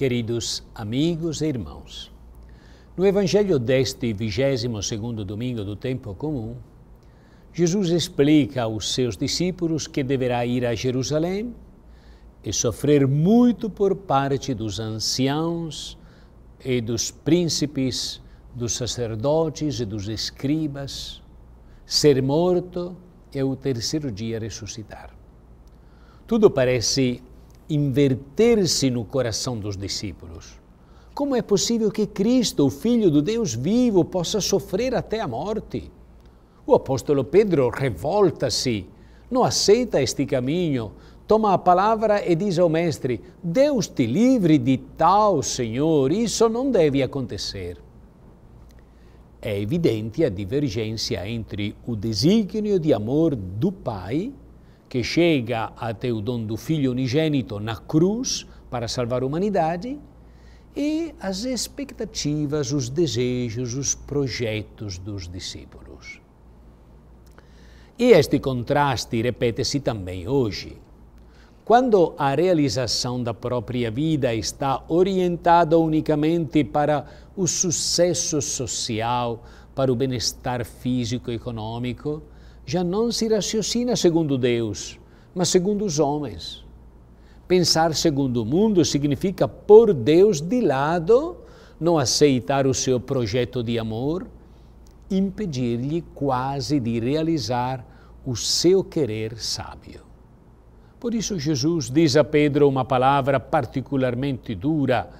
Queridos amigos e irmãos, no Evangelho deste 22 domingo do tempo comum, Jesus explica aos seus discípulos que deverá ir a Jerusalém e sofrer muito por parte dos anciãos e dos príncipes, dos sacerdotes e dos escribas, ser morto e o terceiro dia ressuscitar. Tudo parece inverter-se no coração dos discípulos. Como é possível que Cristo, o Filho do Deus vivo, possa sofrer até a morte? O apóstolo Pedro revolta-se, não aceita este caminho, toma a palavra e diz ao Mestre: Deus te livre de tal, Senhor, isso não deve acontecer. É evidente a divergência entre o desígnio de amor do Pai que chega até o dom do Filho unigênito na cruz para salvar a humanidade, e as expectativas, os desejos, os projetos dos discípulos. E este contraste repete-se também hoje. Quando a realização da própria vida está orientada unicamente para o sucesso social, para o bem-estar físico e econômico, já não se raciocina segundo Deus, mas segundo os homens. Pensar segundo o mundo significa pôr Deus de lado, não aceitar o seu projeto de amor, impedir-lhe quase de realizar o seu querer sábio. Por isso, Jesus diz a Pedro uma palavra particularmente dura: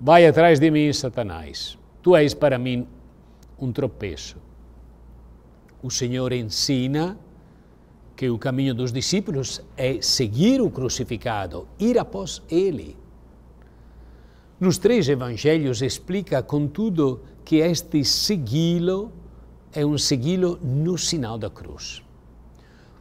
Vai atrás de mim, Satanás, tu és para mim um tropeço o Senhor ensina que o caminho dos discípulos é seguir o crucificado, ir após ele. Nos três evangelhos explica, contudo, que este segui-lo é um segui-lo no sinal da cruz.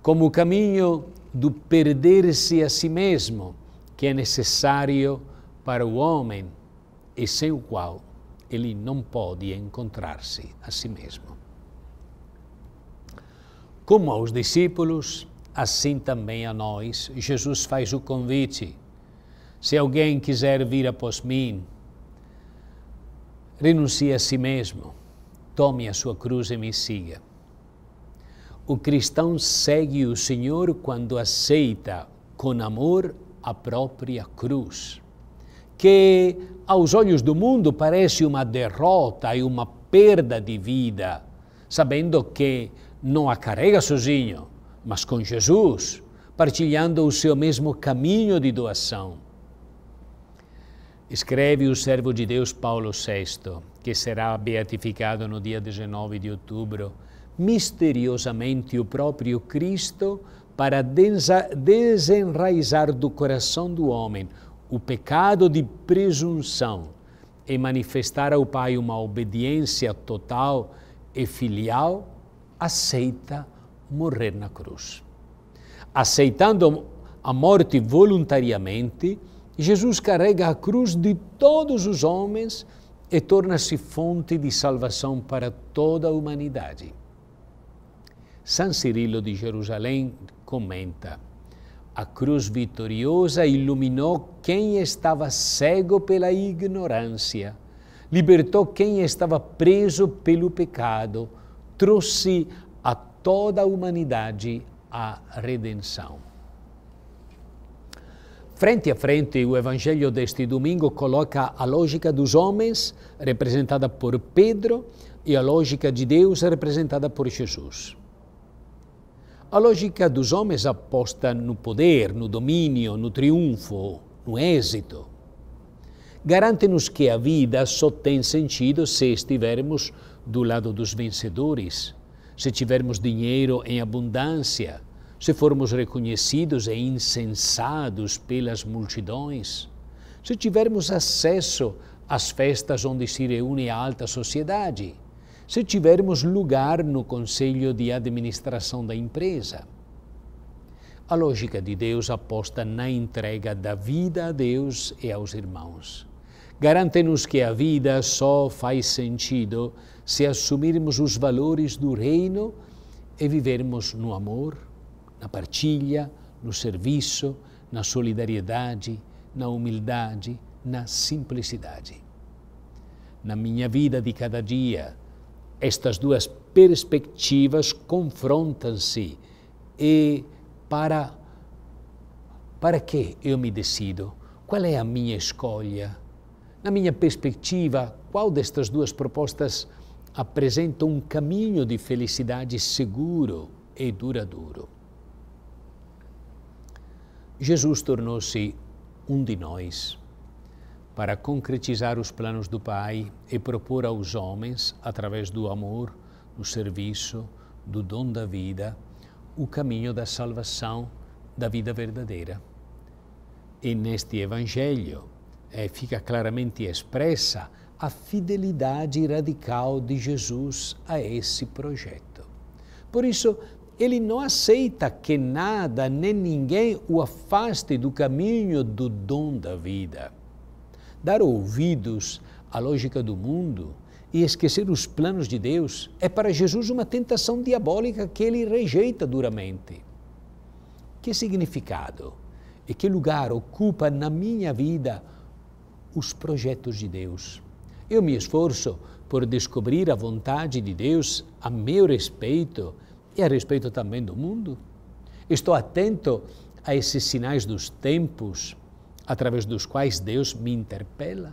Como o caminho do perder-se a si mesmo, que é necessário para o homem e sem o qual ele não pode encontrar-se a si mesmo. Como aos discípulos, assim também a nós, Jesus faz o convite. Se alguém quiser vir após mim, renuncie a si mesmo, tome a sua cruz e me siga. O cristão segue o Senhor quando aceita com amor a própria cruz, que aos olhos do mundo parece uma derrota e uma perda de vida, sabendo que não a carrega sozinho, mas com Jesus, partilhando o seu mesmo caminho de doação. Escreve o servo de Deus Paulo VI, que será beatificado no dia 19 de outubro, misteriosamente o próprio Cristo para desenraizar do coração do homem o pecado de presunção e manifestar ao Pai uma obediência total e filial aceita morrer na cruz. Aceitando a morte voluntariamente, Jesus carrega a cruz de todos os homens e torna-se fonte de salvação para toda a humanidade. San Cirilo de Jerusalém comenta: A cruz vitoriosa iluminou quem estava cego pela ignorância, libertou quem estava preso pelo pecado trouxe a toda a humanidade a redenção. Frente a frente, o Evangelho deste domingo coloca a lógica dos homens, representada por Pedro, e a lógica de Deus, representada por Jesus. A lógica dos homens aposta no poder, no domínio, no triunfo, no êxito garante-nos que a vida só tem sentido se estivermos do lado dos vencedores, se tivermos dinheiro em abundância, se formos reconhecidos e incensados pelas multidões, se tivermos acesso às festas onde se reúne a alta sociedade, se tivermos lugar no conselho de administração da empresa. A lógica de Deus aposta na entrega da vida a Deus e aos irmãos. Garante-nos que a vida só faz sentido se assumirmos os valores do reino e vivermos no amor, na partilha, no serviço, na solidariedade, na humildade, na simplicidade. Na minha vida de cada dia, estas duas perspectivas confrontam-se e para para que eu me decido? Qual é a minha escolha? Na minha perspectiva, qual destas duas propostas apresenta um caminho de felicidade seguro e duradouro? Jesus tornou-se um de nós para concretizar os planos do Pai e propor aos homens, através do amor, do serviço, do dom da vida, o caminho da salvação, da vida verdadeira. E neste Evangelho, é, fica claramente expressa a fidelidade radical de Jesus a esse projeto. Por isso, ele não aceita que nada nem ninguém o afaste do caminho do dom da vida. Dar ouvidos à lógica do mundo e esquecer os planos de Deus é para Jesus uma tentação diabólica que ele rejeita duramente. Que significado e que lugar ocupa na minha vida? os projetos de Deus. Eu me esforço por descobrir a vontade de Deus a meu respeito e a respeito também do mundo. Estou atento a esses sinais dos tempos através dos quais Deus me interpela.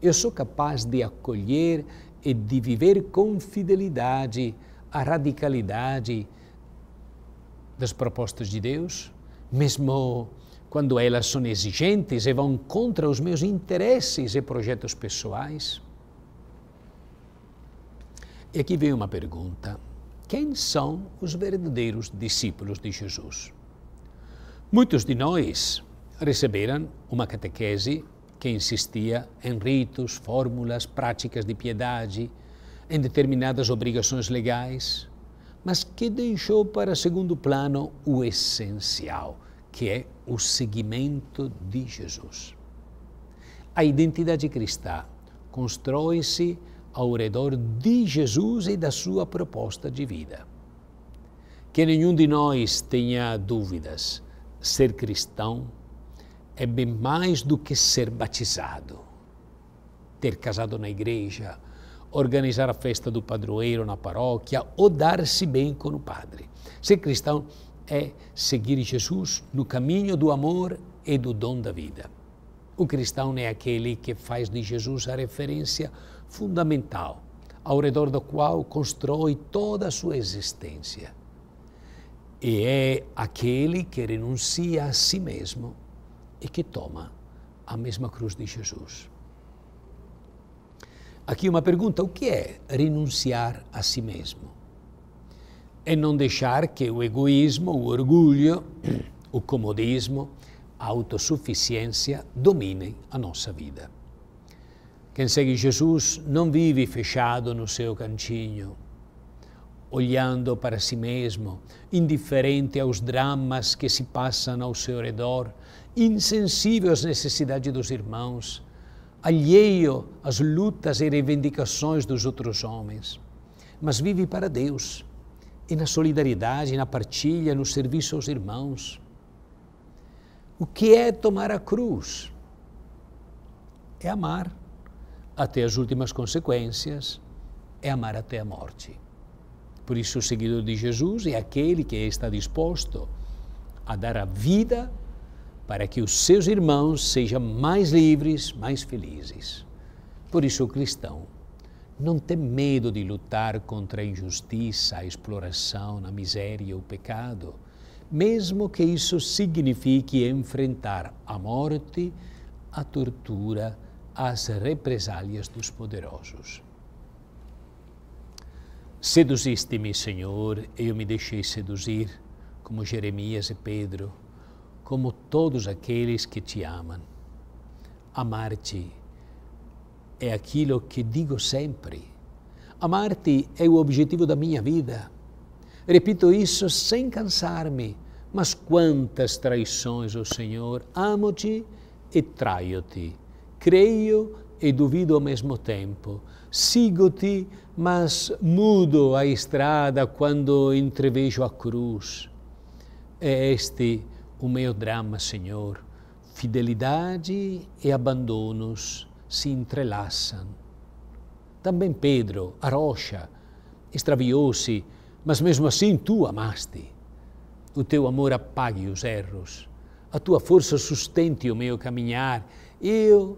Eu sou capaz de acolher e de viver com fidelidade a radicalidade das propostas de Deus, mesmo quando elas são exigentes e vão contra os meus interesses e projetos pessoais? E aqui vem uma pergunta: quem são os verdadeiros discípulos de Jesus? Muitos de nós receberam uma catequese que insistia em ritos, fórmulas, práticas de piedade, em determinadas obrigações legais, mas que deixou para segundo plano o essencial, que é o seguimento de Jesus. A identidade cristã constrói-se ao redor de Jesus e da sua proposta de vida. Que nenhum de nós tenha dúvidas, ser cristão é bem mais do que ser batizado, ter casado na igreja, organizar a festa do padroeiro na paróquia ou dar-se bem com o padre. Ser cristão é é seguir Jesus no caminho do amor e do dom da vida. O cristão é aquele que faz de Jesus a referência fundamental, ao redor do qual constrói toda a sua existência. E é aquele que renuncia a si mesmo e que toma a mesma cruz de Jesus. Aqui uma pergunta: o que é renunciar a si mesmo? e não deixar que o egoísmo, o orgulho, o comodismo, a autossuficiência dominem a nossa vida. Quem segue Jesus não vive fechado no seu cantinho, olhando para si mesmo, indiferente aos dramas que se passam ao seu redor, insensível às necessidades dos irmãos, alheio às lutas e reivindicações dos outros homens, mas vive para Deus e na solidariedade, na partilha, no serviço aos irmãos. O que é tomar a cruz? É amar até as últimas consequências, é amar até a morte. Por isso, o seguidor de Jesus é aquele que está disposto a dar a vida para que os seus irmãos sejam mais livres, mais felizes. Por isso, o cristão não tem medo de lutar contra a injustiça, a exploração, a miséria, o pecado, mesmo que isso signifique enfrentar a morte, a tortura, as represálias dos poderosos. Seduziste-me, Senhor, e eu me deixei seduzir, como Jeremias e Pedro, como todos aqueles que te amam. Amar-te é aquilo que digo sempre. Amar-te é o objetivo da minha vida. Repito isso sem cansar-me, mas quantas traições, oh Senhor! Amo-te e traio-te. Creio e duvido ao mesmo tempo. Sigo-te, mas mudo a estrada quando entrevejo a cruz. É este o meu drama, Senhor. Fidelidade e abandonos se entrelaçam. Também Pedro, a rocha, extraviou-se, mas mesmo assim tu amaste. O teu amor apague os erros, a tua força sustente o meu caminhar. Eu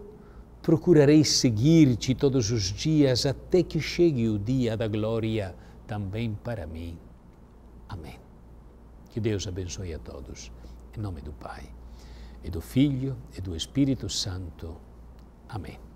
procurarei seguir-te todos os dias até que chegue o dia da glória também para mim. Amém. Que Deus abençoe a todos. Em nome do Pai, e do Filho e do Espírito Santo. Amém.